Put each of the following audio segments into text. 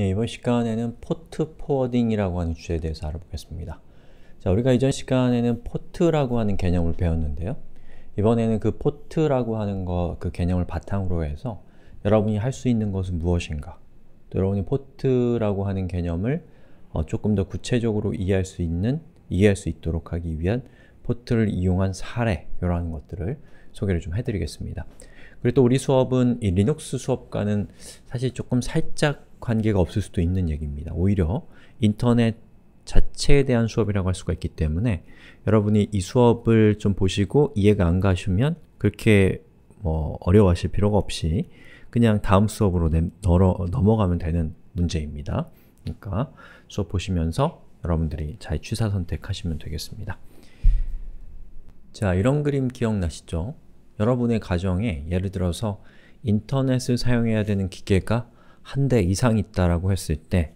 예, 이번 시간에는 포트 포워딩이라고 하는 주제에 대해서 알아보겠습니다. 자, 우리가 이전 시간에는 포트라고 하는 개념을 배웠는데요. 이번에는 그 포트라고 하는 거, 그 개념을 바탕으로 해서 여러분이 할 수 있는 것은 무엇인가 또 여러분이 포트라고 하는 개념을 어, 조금 더 구체적으로 이해할 수 있는, 이해할 수 있도록 하기 위한 포트를 이용한 사례, 이러한 것들을 소개를 좀 해드리겠습니다. 그리고 또 우리 수업은 이 리눅스 수업과는 사실 조금 살짝 관계가 없을 수도 있는 얘기입니다. 오히려 인터넷 자체에 대한 수업이라고 할 수가 있기 때문에 여러분이 이 수업을 좀 보시고 이해가 안 가시면 그렇게 뭐 어려워하실 필요가 없이 그냥 다음 수업으로 널어, 넘어가면 되는 문제입니다. 그러니까 수업 보시면서 여러분들이 잘 취사 선택하시면 되겠습니다. 자, 이런 그림 기억나시죠? 여러분의 가정에 예를 들어서 인터넷을 사용해야 되는 기계가 한 대 이상 있다라고 했을 때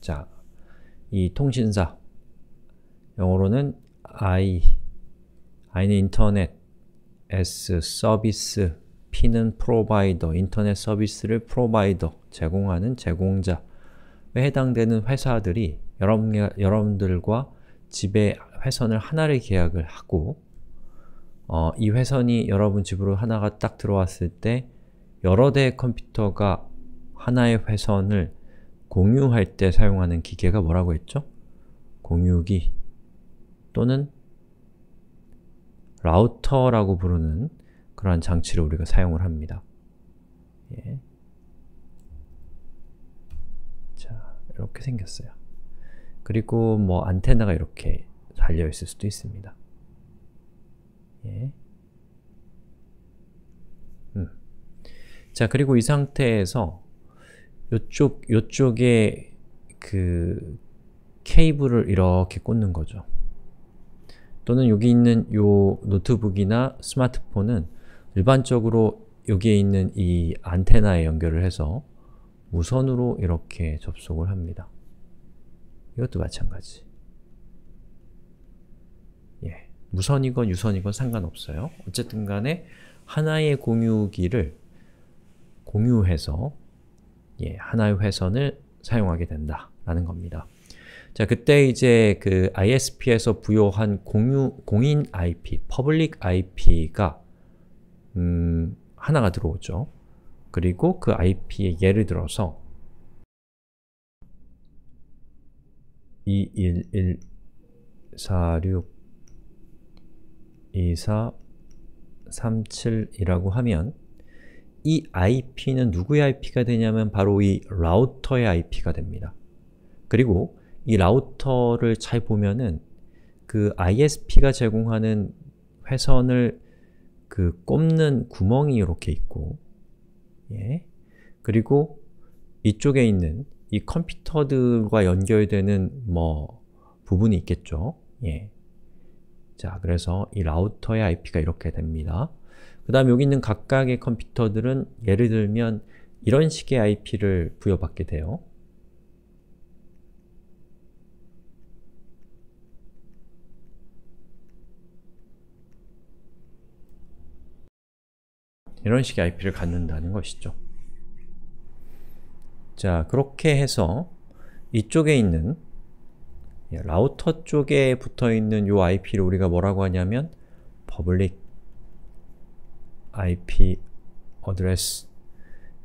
자, 이 통신사 영어로는 I I는 인터넷 S 서비스 P는 프로바이더 인터넷 서비스를 프로바이더 제공하는 제공자에 해당되는 회사들이 여러분, 여러분들과 집에 회선을 하나를 계약을 하고 어, 이 회선이 여러분 집으로 하나가 딱 들어왔을 때 여러 대의 컴퓨터가 하나의 회선을 공유할 때 사용하는 기계가 뭐라고 했죠? 공유기 또는 라우터라고 부르는 그러한 장치를 우리가 사용을 합니다. 예. 자, 이렇게 생겼어요. 그리고 뭐 안테나가 이렇게 달려있을 수도 있습니다. 예. 음. 자, 그리고 이 상태에서 요쪽, 요쪽에 그 케이블을 이렇게 꽂는 거죠. 또는 여기 있는 요 노트북이나 스마트폰은 일반적으로 여기에 있는 이 안테나에 연결을 해서 무선으로 이렇게 접속을 합니다. 이것도 마찬가지. 무선이건 유선이건 상관없어요. 어쨌든 간에 하나의 공유기를 공유해서 예, 하나의 회선을 사용하게 된다라는 겁니다. 자, 그때 이제 그 ISP에서 부여한 공유, 공인 IP, public IP가 음, 하나가 들어오죠. 그리고 그 IP에 예를 들어서 21146 2437이라고 하면 이 IP는 누구의 IP가 되냐면 바로 이 라우터의 IP가 됩니다. 그리고 이 라우터를 잘 보면은 그 ISP가 제공하는 회선을 그 꼽는 구멍이 이렇게 있고 예. 그리고 이쪽에 있는 이 컴퓨터들과 연결되는 뭐 부분이 있겠죠. 예. 자, 그래서 이 라우터의 IP가 이렇게 됩니다. 그 다음 여기 있는 각각의 컴퓨터들은 예를 들면 이런 식의 IP를 부여받게 돼요. 이런 식의 IP를 갖는다는 것이죠. 자, 그렇게 해서 이쪽에 있는 예, 라우터 쪽에 붙어있는 요 IP를 우리가 뭐라고 하냐면 public IP address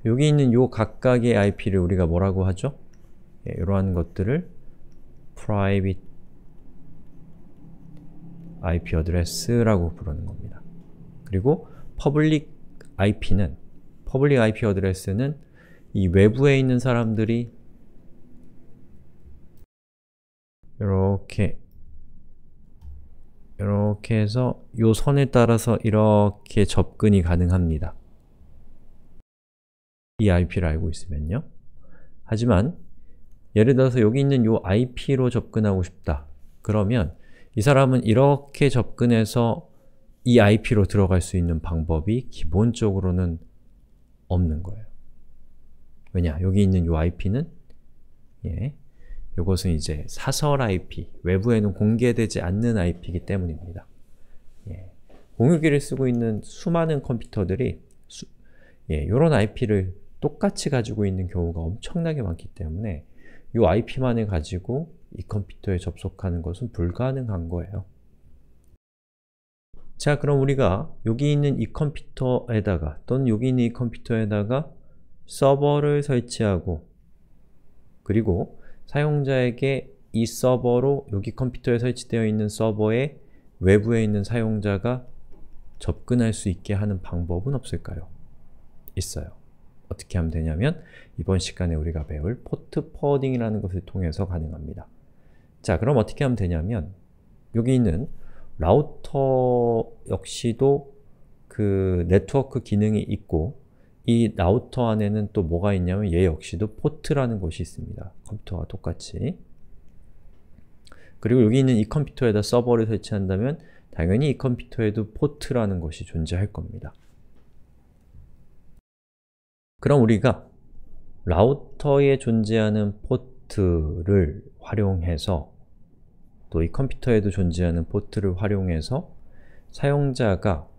여기 있는 요 각각의 IP를 우리가 뭐라고 하죠? 예, 이러한 것들을 private IP address라고 부르는 겁니다. 그리고 public IP는 public IP address는 이 외부에 있는 사람들이 이렇게 이렇게 해서 이 선에 따라서 이렇게 접근이 가능합니다. 이 IP를 알고 있으면요. 하지만 예를 들어서 여기 있는 요 IP로 접근하고 싶다. 그러면 이 사람은 이렇게 접근해서 이 IP로 들어갈 수 있는 방법이 기본적으로는 없는 거예요. 왜냐? 여기 있는 요 IP는 예, 이것은 이제 사설 IP, 외부에는 공개되지 않는 IP이기 때문입니다. 예, 공유기를 쓰고 있는 수많은 컴퓨터들이 수, 예, 이런 IP를 똑같이 가지고 있는 경우가 엄청나게 많기 때문에 이 IP만을 가지고 이 컴퓨터에 접속하는 것은 불가능한 거예요. 자, 그럼 우리가 여기 있는 이 컴퓨터에다가 또는 여기 있는 이 컴퓨터에다가 서버를 설치하고 그리고 사용자에게 이 서버로 여기 컴퓨터에 설치되어 있는 서버에 외부에 있는 사용자가 접근할 수 있게 하는 방법은 없을까요? 있어요. 어떻게 하면 되냐면 이번 시간에 우리가 배울 포트 퍼딩이라는 것을 통해서 가능합니다. 자, 그럼 어떻게 하면 되냐면 여기 있는 라우터 역시도 그 네트워크 기능이 있고 이라우터 안에는 또 뭐가 있냐면 얘 역시도 포트라는 것이 있습니다. 컴퓨터와 똑같이. 그리고 여기 있는 이 컴퓨터에다 서버를 설치한다면 당연히 이 컴퓨터에도 포트라는 것이 존재할 겁니다. 그럼 우리가 라우터에 존재하는 포트를 활용해서 또 이 컴퓨터에도 존재하는 포트를 활용해서 사용자가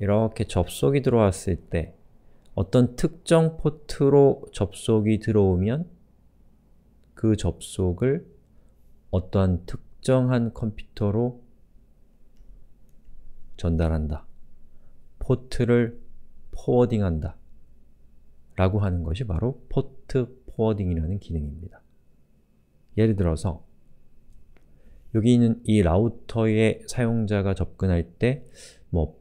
이렇게 접속이 들어왔을 때 어떤 특정 포트로 접속이 들어오면 그 접속을 어떠한 특정한 컴퓨터로 전달한다. 포트를 포워딩한다. 라고 하는 것이 바로 포트 포워딩이라는 기능입니다. 예를 들어서 여기 있는 이 라우터의 사용자가 접근할 때 뭐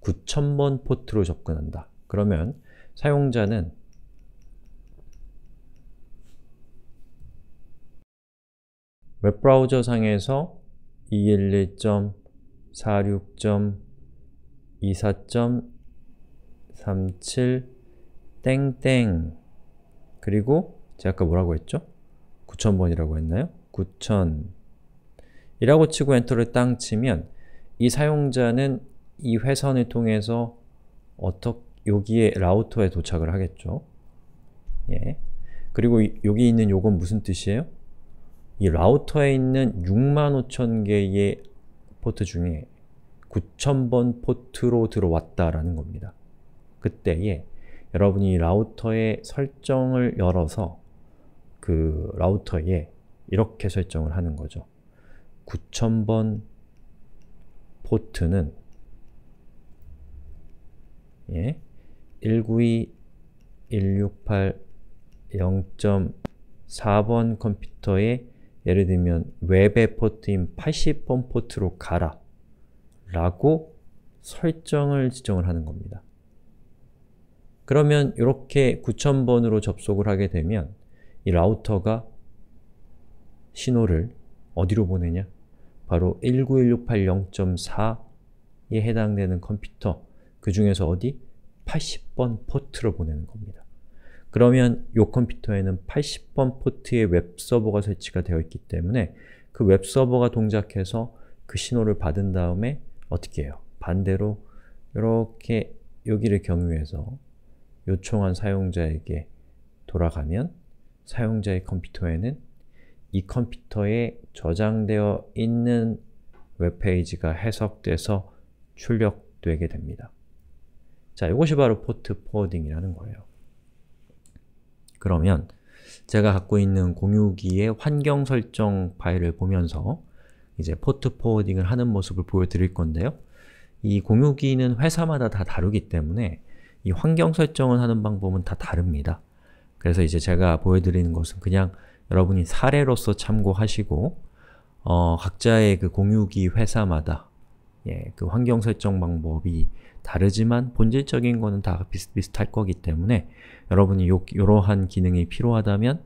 9000번 포트로 접근한다. 그러면 사용자는 웹브라우저 상에서 211.46.24.37 땡땡 그리고 제가 아까 뭐라고 했죠? 9000번이라고 했나요? 9000 이라고 치고 엔터를 땅 치면 이 사용자는 이 회선을 통해서 어떻게 여기에 라우터에 도착을 하겠죠. 예. 그리고 이, 여기 있는 요건 무슨 뜻이에요? 이 라우터에 있는 65,000개의 포트 중에 9,000번 포트로 들어왔다라는 겁니다. 그때에 여러분이 라우터의 설정을 열어서 그 라우터에 이렇게 설정을 하는 거죠. 9,000번 포트는 예, 192 168 0.4번 컴퓨터에 예를 들면 웹의 포트인 80번 포트로 가라 라고 설정을 지정을 하는 겁니다. 그러면 이렇게 9000번으로 접속을 하게 되면 이 라우터가 신호를 어디로 보내냐? 바로 19168.0.4에 해당되는 컴퓨터 그 중에서 어디? 80번 포트로 보내는 겁니다. 그러면 이 컴퓨터에는 80번 포트의 웹서버가 설치가 되어 있기 때문에 그 웹서버가 동작해서 그 신호를 받은 다음에 어떻게 해요? 반대로 이렇게 여기를 경유해서 요청한 사용자에게 돌아가면 사용자의 컴퓨터에는 이 컴퓨터에 저장되어 있는 웹페이지가 해석돼서 출력되게 됩니다. 자, 이것이 바로 포트 포워딩이라는 거예요. 그러면 제가 갖고 있는 공유기의 환경 설정 파일을 보면서 이제 포트 포워딩을 하는 모습을 보여드릴 건데요. 이 공유기는 회사마다 다 다르기 때문에 이 환경 설정을 하는 방법은 다 다릅니다. 그래서 이제 제가 보여드리는 것은 그냥 여러분이 사례로서 참고하시고 어, 각자의 그 공유기 회사마다 예, 그 환경 설정 방법이 다르지만 본질적인 거는 다 비슷비슷할 거기 때문에 여러분이 요, 요러한 기능이 필요하다면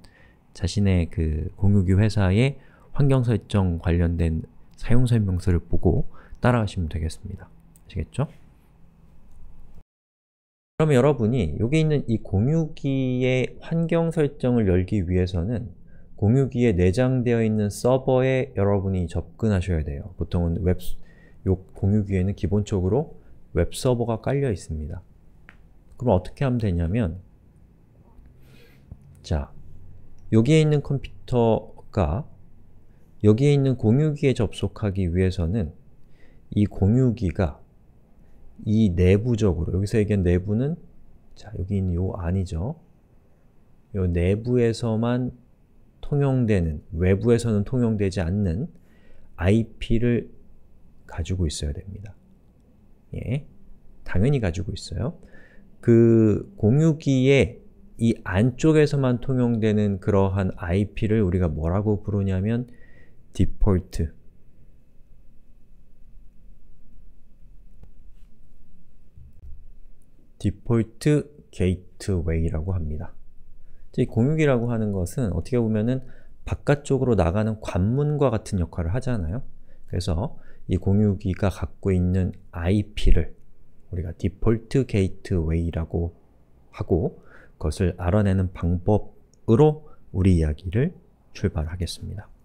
자신의 그 공유기 회사의 환경 설정 관련된 사용 설명서를 보고 따라하시면 되겠습니다. 아시겠죠? 그럼 여러분이 여기 있는 이 공유기의 환경 설정을 열기 위해서는 공유기에 내장되어 있는 서버에 여러분이 접근하셔야 돼요. 보통은 웹, 이 공유기에는 기본적으로 웹서버가 깔려 있습니다. 그럼 어떻게 하면 되냐면 자, 여기에 있는 컴퓨터가 여기에 있는 공유기에 접속하기 위해서는 이 공유기가 이 내부적으로, 여기서 얘기한 내부는 자, 여기 있는 요 안이죠. 요 내부에서만 통용되는, 외부에서는 통용되지 않는 IP를 가지고 있어야 됩니다. 예, 당연히 가지고 있어요. 그 공유기에 이 안쪽에서만 통용되는 그러한 IP를 우리가 뭐라고 부르냐면 디폴트 디폴트 게이트웨이라고 합니다. 이 공유기라고 하는 것은 어떻게 보면은 바깥쪽으로 나가는 관문과 같은 역할을 하잖아요. 그래서 이 공유기가 갖고 있는 IP를 우리가 디폴트 게이트웨이라고 하고 그것을 알아내는 방법으로 우리 이야기를 출발하겠습니다.